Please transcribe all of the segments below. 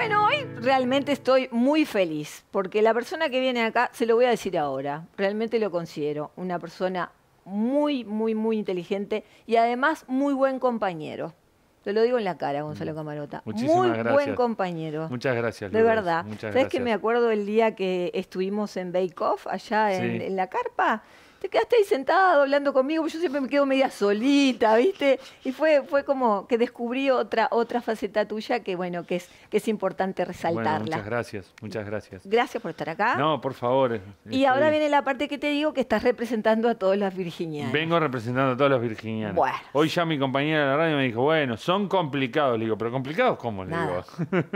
Bueno, hoy realmente estoy muy feliz, porque la persona que viene acá, se lo voy a decir ahora, realmente lo considero una persona muy, muy, muy inteligente y además muy buen compañero. Te lo digo en la cara, Gonzalo mm. Camarota. muy buen compañero. Muchas gracias. De verdad. Muchas ¿Sabes que me acuerdo el día que estuvimos en Bake Off, allá en, en la carpa? te quedaste ahí sentado hablando conmigo, pues yo siempre me quedo media solita, ¿viste? Y fue, fue como que descubrí otra, otra faceta tuya que, bueno, que es, que es importante resaltarla. Bueno, muchas gracias, muchas gracias. Gracias por estar acá. No, por favor. Y ahora viene la parte que te digo que estás representando a todas las virginianas. Vengo representando a todas las virginianas. Hoy ya mi compañera de la radio me dijo, bueno, son complicados, le digo, pero complicados cómo le digo.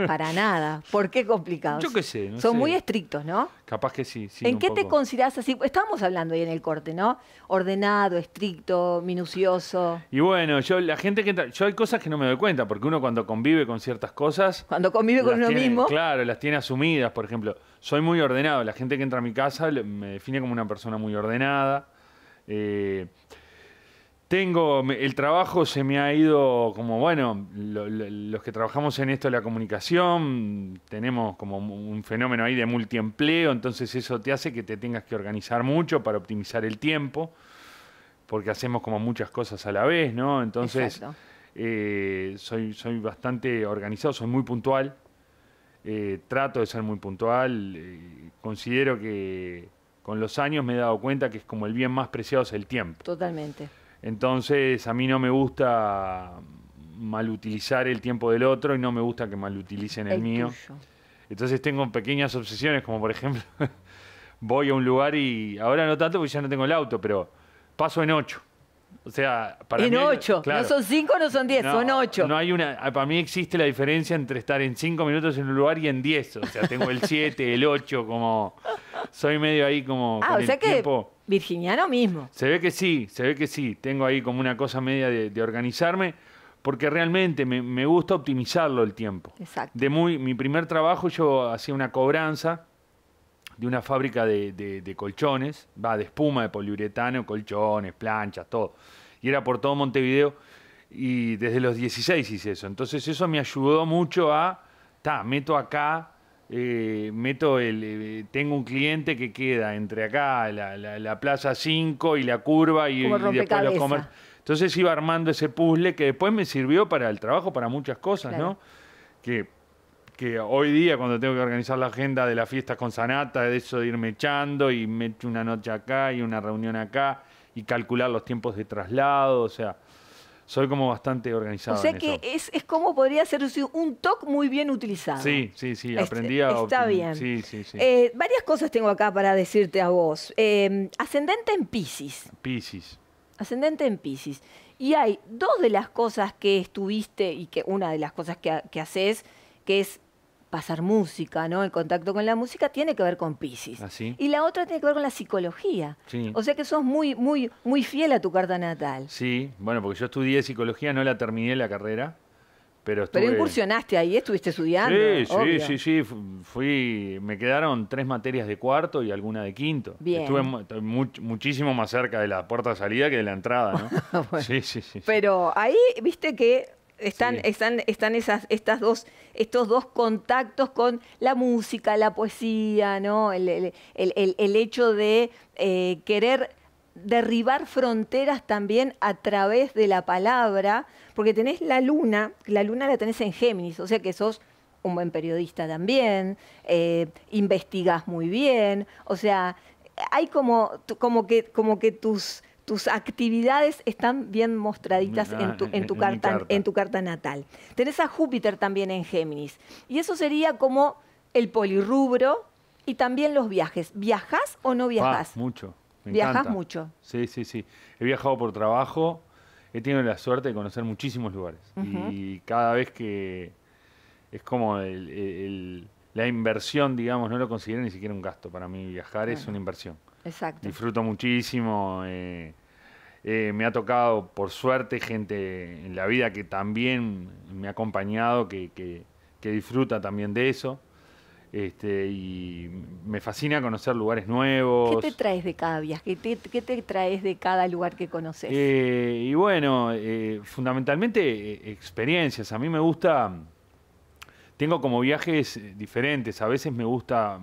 Para nada. ¿Por qué complicados? Yo qué sé. No son muy estrictos, ¿no? Capaz que sí. sí ¿En qué te consideras así? Estábamos hablando ahí en el corte, ¿no? Ordenado, estricto, minucioso. Y bueno, yo la gente que yo hay cosas que no me doy cuenta porque uno cuando convive con ciertas cosas cuando convive con uno mismo, claro, las tiene asumidas. Por ejemplo, soy muy ordenado. La gente que entra a mi casa me define como una persona muy ordenada. Eh, tengo, el trabajo se me ha ido como, bueno, los que trabajamos en esto de la comunicación, tenemos como un fenómeno ahí de multiempleo, entonces eso te hace que te tengas que organizar mucho para optimizar el tiempo, porque hacemos como muchas cosas a la vez, ¿no? Entonces, eh, soy, soy bastante organizado, soy muy puntual, eh, trato de ser muy puntual, eh, considero que con los años me he dado cuenta que es como el bien más preciado es el tiempo. Totalmente. Entonces, a mí no me gusta malutilizar el tiempo del otro y no me gusta que malutilicen el, el mío. Entonces tengo pequeñas obsesiones, como por ejemplo, voy a un lugar y ahora no tanto porque ya no tengo el auto, pero paso en ocho. O sea, para en mí. ocho. no son cinco, no son diez, son ocho. No hay una. Ah, para mí existe la diferencia entre estar en cinco minutos en un lugar y en diez. O sea, tengo el siete, el ocho, como. Soy medio ahí como. Ah, o que. Virginiano mismo. Se ve que sí, se ve que sí. Tengo ahí como una cosa media de, organizarme. Porque realmente me, me, gusta optimizarlo el tiempo. Exacto. De muy, mi primer trabajo yo hacía una cobranza de una fábrica de, colchones, va, de espuma de poliuretano, colchones, planchas, todo. Y era por todo Montevideo y desde los 16 hice eso. Entonces eso me ayudó mucho a, ta, meto acá, eh, meto el, eh, tengo un cliente que queda entre acá, la, Plaza 5 y la curva y, Entonces iba armando ese puzzle que después me sirvió para el trabajo, para muchas cosas, ¿no? Que que hoy día cuando tengo que organizar la agenda de la fiesta con Sanata, de eso de irme echando y me echo una noche acá y una reunión acá y calcular los tiempos de traslado, o sea, soy como bastante organizado. O sea que Es, como podría ser un TOC muy bien utilizado. Sí, sí, sí, este, aprendí a... Está bien. Sí, sí, sí. Eh, varias cosas tengo acá para decirte a vos. Em, ascendente en Pisces. Pisces. Ascendente en Pisces. Y hay dos de las cosas que estuviste y que una de las cosas que, que haces, que es pasar música, ¿no? El contacto con la música tiene que ver con Pisces. Ah, y la otra tiene que ver con la psicología. O sea que sos muy, muy, muy fiel a tu carta natal. Sí, bueno, porque yo estudié psicología, no la terminé la carrera. Pero, estuve... pero incursionaste ahí, estuviste estudiando. Sí, sí, sí, sí. Fui, me quedaron tres materias de cuarto y alguna de quinto. Estuve muchísimo más cerca de la puerta de salida que de la entrada, ¿no? sí, sí, sí. Pero ahí viste que están, están, están esas, estas dos, estos dos contactos con la música, la poesía, ¿no? El, hecho de eh, querer derribar fronteras también a través de la palabra, porque tenés la luna, la luna la tenés en Géminis, o sea que sos un buen periodista también, eh, investigas muy bien, o sea, hay como, como, que, como que tus tus actividades están bien mostraditas ah, en, tu, carta, en tu, carta, natal. Tenés a Júpiter también en Géminis. Y eso sería como el polirrubro y también los viajes. ¿Viajas o no viajas? mucho. Me mucho? Sí, sí, sí. He viajado por trabajo. He tenido la suerte de conocer muchísimos lugares. Y cada vez que es como la inversión, digamos, no lo considero ni siquiera un gasto. Para mí viajar es una inversión. Exacto. Disfruto muchísimo. Eh, eh, me ha tocado, por suerte, gente en la vida que también me ha acompañado, que, que, disfruta también de eso. Este, y me fascina conocer lugares nuevos. ¿Qué te traes de cada viaje? ¿Qué te, traes de cada lugar que conoces? Eh, y bueno, fundamentalmente experiencias. A mí me gusta, tengo como viajes diferentes. A veces me gusta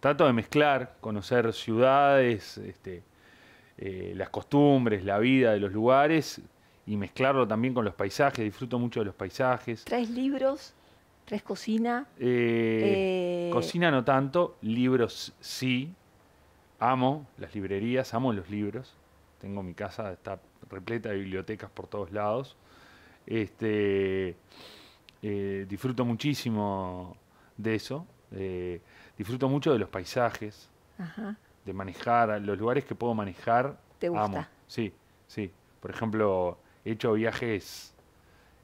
trato de mezclar, conocer ciudades, este, eh, las costumbres, la vida de los lugares y mezclarlo también con los paisajes. Disfruto mucho de los paisajes. ¿Tres libros? ¿Tres cocina? Eh, eh, cocina no tanto, libros sí. Amo las librerías, amo los libros. Tengo mi casa, está repleta de bibliotecas por todos lados. Este, disfruto muchísimo de eso. Disfruto mucho de los paisajes, de manejar, los lugares que puedo manejar. ¿Te gusta? Sí, sí. Por ejemplo, he hecho viajes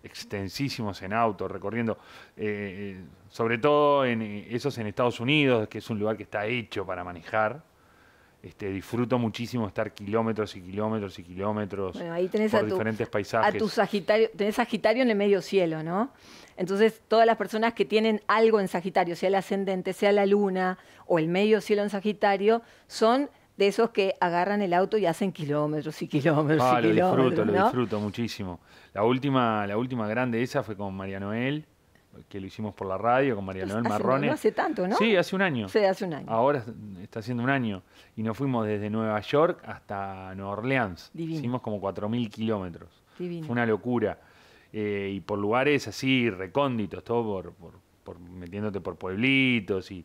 extensísimos en auto, recorriendo, eh, eh, sobre todo en eh, esos en Estados Unidos, que es un lugar que está hecho para manejar. Este, disfruto muchísimo estar kilómetros y kilómetros y kilómetros por diferentes paisajes. A Sagitario, tenés Sagitario en el medio cielo, ¿no? Entonces, todas las personas que tienen algo en Sagitario, sea el ascendente, sea la luna o el medio cielo en Sagitario, son de esos que agarran el auto y hacen kilómetros y kilómetros ah, lo Disfruto, Lo disfruto muchísimo. La última, la última grande esa fue con María Noel que lo hicimos por la radio con María Noel Marrone. No hace tanto, ¿no? Sí, hace un año. Sí, hace un año. Ahora está haciendo un año. Y nos fuimos desde Nueva York hasta Nueva Orleans. Hicimos como 4.000 kilómetros. Divino. Fue una locura. Eh, y por lugares así recónditos, todo por, metiéndote por pueblitos y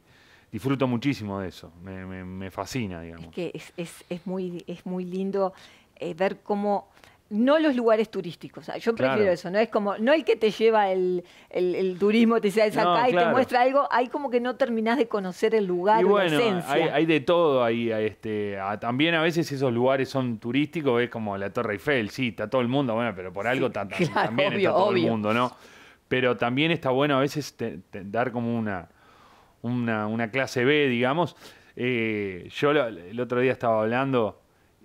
disfruto muchísimo de eso, me, fascina, digamos. Es que es, muy, es muy lindo eh, ver cómo no los lugares turísticos. yo prefiero eso, no es como, no hay que te lleva el, el, turismo, te dice acá y te muestra algo, Hay como que no terminás de conocer el lugar, la esencia. Hay, de todo ahí, este, también a veces esos lugares son turísticos, es como la Torre Eiffel, sí, está todo el mundo, bueno, pero por algo también está todo el mundo, ¿no? Pero también está bueno a veces dar como una, una, clase B, digamos. Eh, yo el otro día estaba hablando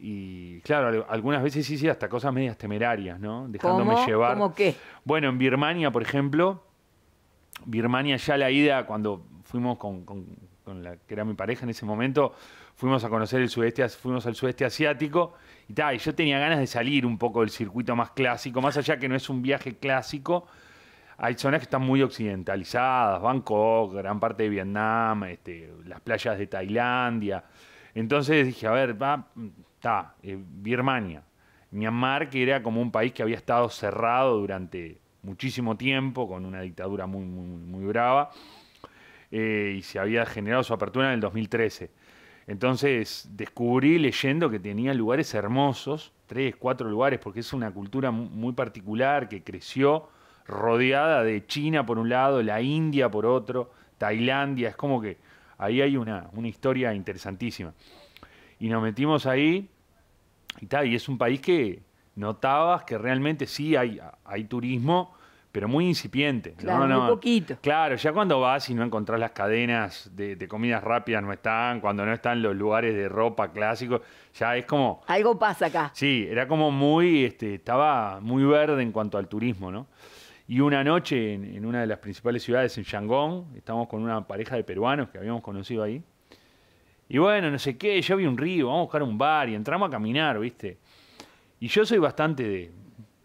y claro, algunas veces hice hasta cosas medias temerarias, ¿no? Dejándome llevar. ¿Cómo qué? Bueno, en Birmania, por ejemplo, Birmania ya la ida, cuando fuimos con, la que era mi pareja en ese momento, fuimos a conocer el sudeste, fuimos al sudeste asiático y tal, y yo tenía ganas de salir un poco del circuito más clásico, más allá que no es un viaje clásico, hay zonas que están muy occidentalizadas, Bangkok, gran parte de Vietnam, este, las playas de Tailandia. Entonces dije, a ver, va, está eh, Birmania, Myanmar, que era como un país que había estado cerrado durante muchísimo tiempo, con una dictadura muy, muy, brava, eh, y se había generado su apertura en el 2013. Entonces descubrí leyendo que tenía lugares hermosos, tres, cuatro lugares, porque es una cultura muy particular que creció rodeada de China por un lado, la India por otro, Tailandia, es como que ahí hay una, una historia interesantísima. Y nos metimos ahí y, es un país que notabas que realmente sí hay, hay turismo, pero muy incipiente. Claro, ¿no? muy poquito. Claro, ya cuando vas y no encontrás las cadenas de, comidas rápidas, no están, cuando no están los lugares de ropa clásicos, ya es como... Algo pasa acá. Sí, era como muy, este, estaba muy verde en cuanto al turismo, ¿no? Y una noche en, una de las principales ciudades, en Yangon, estábamos con una pareja de peruanos que habíamos conocido ahí, y bueno, no sé qué, yo vi un río, vamos a buscar un bar y entramos a caminar, ¿viste? Y yo soy bastante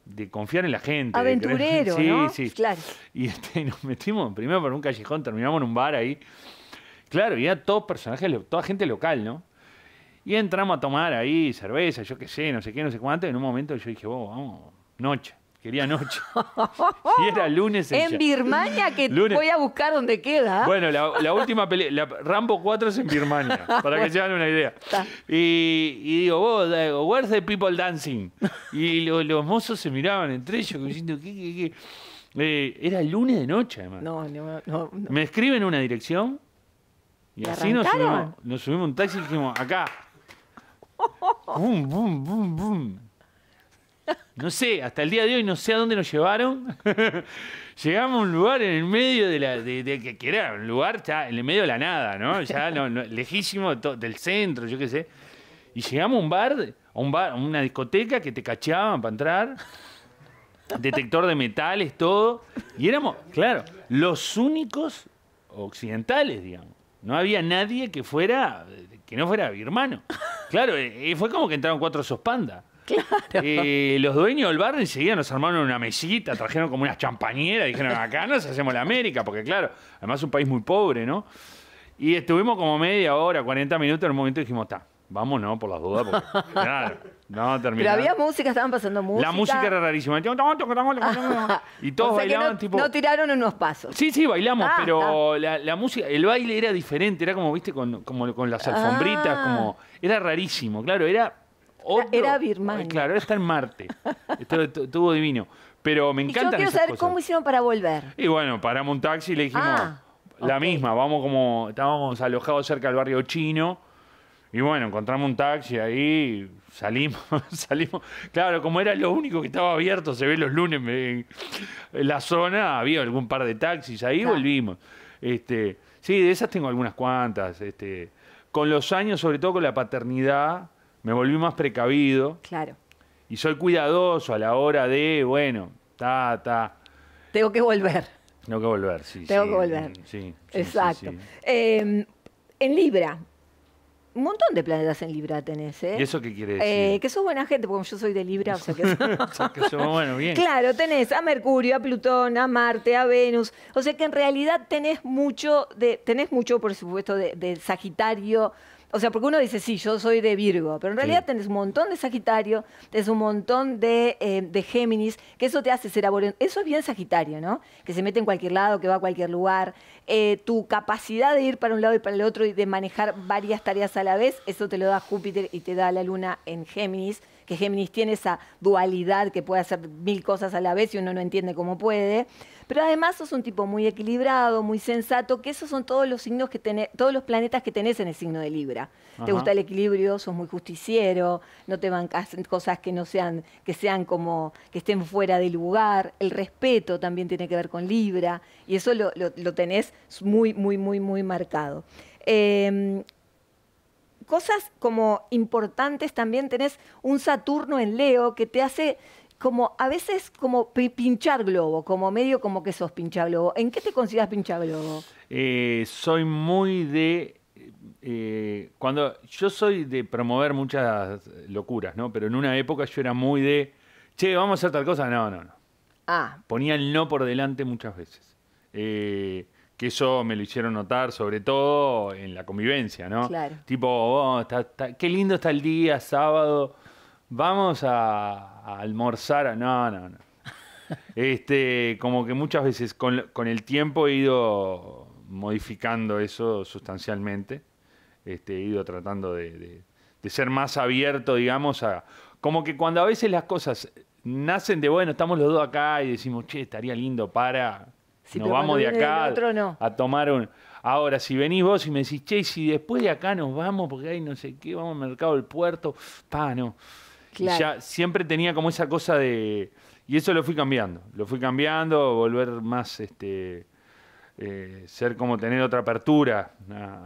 de, confiar en la gente. Aventurero, sí, Sí, Claro. Y este, nos metimos primero por un callejón, terminamos en un bar ahí. Claro, y era todos personajes, toda gente local, ¿no? Y entramos a tomar ahí cerveza, yo qué sé, no sé qué, no sé cuánto. Y en un momento yo dije, vamos, noche. Quería noche. Y era lunes en, en Birmania, que voy a buscar dónde queda. Bueno, la, última pelea, Rambo 4 es en Birmania, para que se hagan una idea. Y, digo, vos, digo, where's the people dancing? Y los mozos se miraban entre ellos, diciendo, ¿qué, qué, qué? Eh, era lunes de noche, además. No, no, Me escriben una dirección y así nos subimos, nos subimos un taxi y dijimos, acá. Bum, bum, bum, bum. No sé, hasta el día de hoy no sé a dónde nos llevaron. Llegamos a un lugar en el medio de la. que un lugar en el medio de la nada, ¿no? Ya no, lejísimo del centro, yo qué sé. Y llegamos a un bar, a un bar, a una discoteca que te cachaban para entrar. Detector de metales, todo. Y éramos, claro, los únicos occidentales, digamos. No había nadie que fuera, que no fuera birmano. Claro, y eh, eh, fue como que entraron cuatro sospandas. Claro. Y los dueños del bar enseguida nos armaron una mesita, trajeron como unas champañeras, dijeron, acá nos hacemos la América, porque claro, además es un país muy pobre, ¿no? Y estuvimos como media hora, 40 minutos, en un momento dijimos, está, vamos, no, por las dudas, porque claro, no terminamos. Pero había música, estaban pasando música. La música era rarísima. Y todos bailaban tipo... No tiraron unos pasos. Sí, sí, bailamos, ah, pero La, música, el baile era diferente, era como, viste, con, como, con las ah. alfombritas, como... Era rarísimo, claro, era era Birmania. Claro, está en Marte. Estuvo divino. Pero me encanta. Yo quiero saber cómo hicieron para volver. Y bueno, paramos un taxi y le dijimos ah, la misma. Vamos como. Estábamos alojados cerca del barrio chino. Y bueno, encontramos un taxi ahí, salimos, salimos. Claro, como era lo único que estaba abierto, se ve los lunes en, la zona, había algún par de taxis, ahí volvimos. Este, sí, de esas tengo algunas cuantas. Este, con los años, sobre todo con la paternidad, me volví más precavido. Claro. Y soy cuidadoso a la hora de, bueno, ta, ta. Tengo que volver. Tengo que volver, sí. Tengo que volver. Sí. Exacto. Em, en Libra. Un montón de planetas en Libra tenés, ¿eh? ¿Y eso qué quiere eh, decir? que sos buena gente, porque yo soy de Libra, o sea que, sos... bueno, bien. Claro, tenés a Mercurio, a Plutón, a Marte, a Venus. O sea que en realidad tenés mucho, de, tenés mucho, por supuesto, de Sagitario, o sea, porque uno dice, sí, yo soy de Virgo, pero en realidad tenés un montón de Sagitario, tenés un montón de, eh, de Géminis, que eso te hace ser Eso es bien Sagitario, ¿no? Que se mete en cualquier lado, que va a cualquier lugar. Eh, tu capacidad de ir para un lado y para el otro y de manejar varias tareas a la vez, eso te lo da Júpiter y te da la Luna en Géminis que Géminis tiene esa dualidad que puede hacer mil cosas a la vez y uno no entiende cómo puede. Pero además sos un tipo muy equilibrado, muy sensato, que esos son todos los signos que tenés, todos los planetas que tenés en el signo de Libra. Te gusta el equilibrio, sos muy justiciero, no te bancas cosas que no sean, que sean como, que estén fuera de lugar. El respeto también tiene que ver con Libra, y eso lo, tenés muy, muy, muy, muy marcado. Em, cosas como importantes también tenés un Saturno en Leo que te hace como a veces como pinchar globo, como medio como que sos pincha globo. ¿En qué te consideras pinchar globo? Eh, soy muy de eh, cuando yo soy de promover muchas locuras, ¿no? Pero en una época yo era muy de, che, vamos a hacer tal cosa. No, no, no. Ah. Ponía el no por delante muchas veces. Eh, que eso me lo hicieron notar, sobre todo en la convivencia, ¿no? Claro. Tipo, oh, qué lindo está el día, sábado, vamos a, almorzar. No, no, no. este, como que muchas veces con, el tiempo he ido modificando eso sustancialmente, este, he ido tratando de, de ser más abierto, digamos, a... Como que cuando a veces las cosas nacen de, bueno, estamos los dos acá y decimos, che, estaría lindo para nos vamos de acá a tomar un... Ahora, si venís vos y me decís, che, si después de acá nos vamos, porque hay no sé qué, vamos al mercado del puerto, pa, no. Y ya siempre tenía como esa cosa de... Y eso lo fui cambiando, lo fui cambiando, volver más, este, eh, ser como tener otra apertura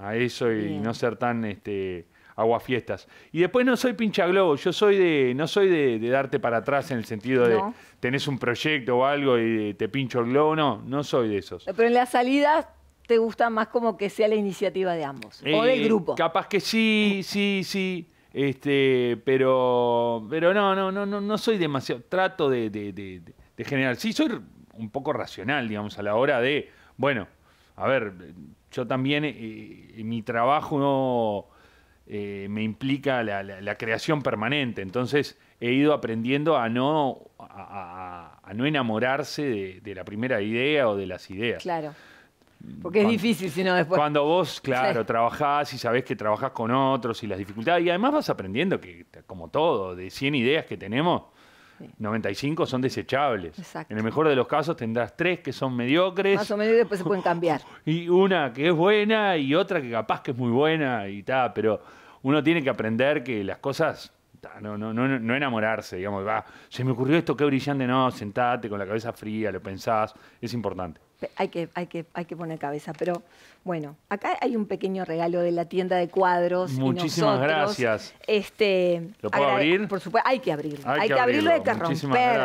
a, eso y no ser tan, este, aguafiestas. Y después no soy pincha globo. yo soy de, no soy de, darte para atrás en el sentido de tenés un proyecto o algo y te pincho el globo, no, no soy de esos. Pero en la salida te gusta más como que sea la iniciativa de ambos o del eh, grupo. Capaz que sí, sí, sí. Este, pero, pero no, no, no, no, no soy demasiado. Trato de, de, generar. Sí, soy un poco racional, digamos, a la hora de, bueno, a ver, yo también eh, mi trabajo no eh, me implica la, creación permanente. Entonces he ido aprendiendo a no, a, no enamorarse de, la primera idea o de las ideas. Claro. Porque es difícil si no después. Cuando vos, claro, trabajás y sabés que trabajás con otros y las dificultades. Y además vas aprendiendo que, como todo, de 100 ideas que tenemos, 95 son desechables. En el mejor de los casos tendrás tres que son mediocres. Más o menos después se pueden cambiar. Y una que es buena y otra que capaz que es muy buena y tal, pero uno tiene que aprender que las cosas no, no, no, no, enamorarse, digamos, va, se me ocurrió esto, qué brillante, no, sentate con la cabeza fría, lo pensás, es importante hay que, hay, que, hay que poner cabeza. Pero bueno, acá hay un pequeño regalo de la tienda de cuadros. Muchísimas y nosotros, gracias. Este, ¿Lo puedo abrir? Por supuesto, hay que abrirlo. Hay, que, abrirlo, hay que romper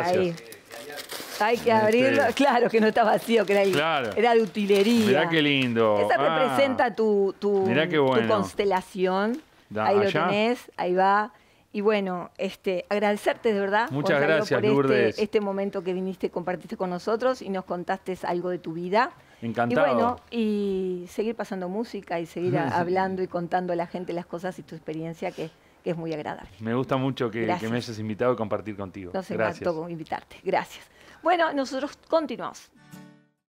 Hay que abrirlo, este- claro, que no está vacío, que era, era de utilería. Mirá qué lindo. Esa ah. representa tu, tu, tu constelación. ahí lo tenés, ahí va. Y bueno, este, agradecerte de verdad. Muchas gracias, por este, este, momento que viniste, compartiste con nosotros y nos contaste algo de tu vida. Encantado. Y bueno, y seguir pasando música y seguir hablando y contando a la gente las cosas y tu experiencia que, que es muy agradable. Me gusta mucho que, me hayas invitado a compartir contigo. Nos encantó invitarte. Gracias. Bueno, nosotros continuamos.